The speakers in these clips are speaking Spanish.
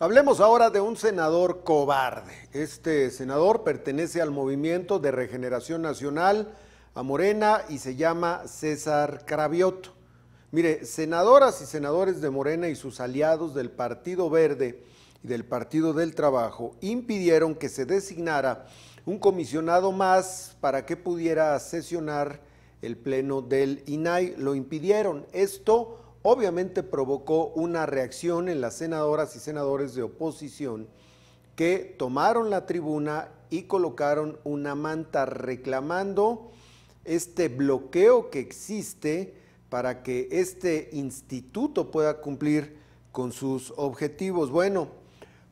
Hablemos ahora de un senador cobarde. Este senador pertenece al Movimiento de Regeneración Nacional, a Morena, y se llama César Cravioto. Mire, senadoras y senadores de Morena y sus aliados del Partido Verde y del Partido del Trabajo impidieron que se designara un comisionado más para que pudiera sesionar el Pleno del INAI. Lo impidieron. Esto obviamente provocó una reacción en las senadoras y senadores de oposición que tomaron la tribuna y colocaron una manta reclamando este bloqueo que existe para que este instituto pueda cumplir con sus objetivos. Bueno,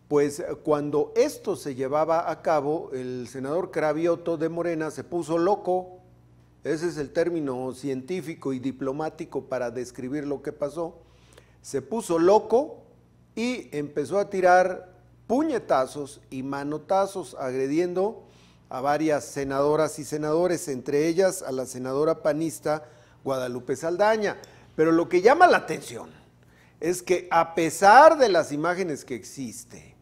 pues cuando esto se llevaba a cabo, el senador Cravioto de Morena se puso loco ese es el término científico y diplomático para describir lo que pasó, se puso loco y empezó a tirar puñetazos y manotazos agrediendo a varias senadoras y senadores, entre ellas a la senadora panista Guadalupe Saldaña. Pero lo que llama la atención es que a pesar de las imágenes que existe,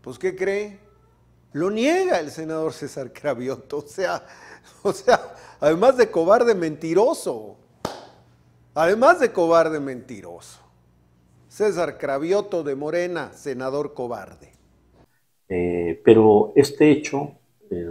pues ¿qué cree? Lo niega el senador César Cravioto. O sea, o sea, además de cobarde mentiroso. Además de cobarde mentiroso. César Cravioto de Morena, senador cobarde. Eh, pero este hecho eh,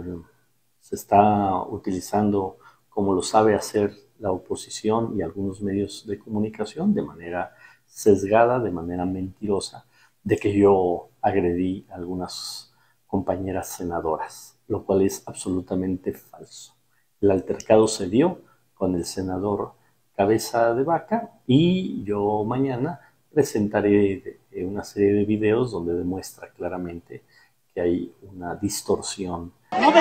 se está utilizando como lo sabe hacer la oposición y algunos medios de comunicación de manera sesgada, de manera mentirosa, de que yo agredí algunas compañeras senadoras, lo cual es absolutamente falso. El altercado se dio con el senador Cabeza de Vaca y yo mañana presentaré eh, una serie de videos donde demuestra claramente que hay una distorsión. No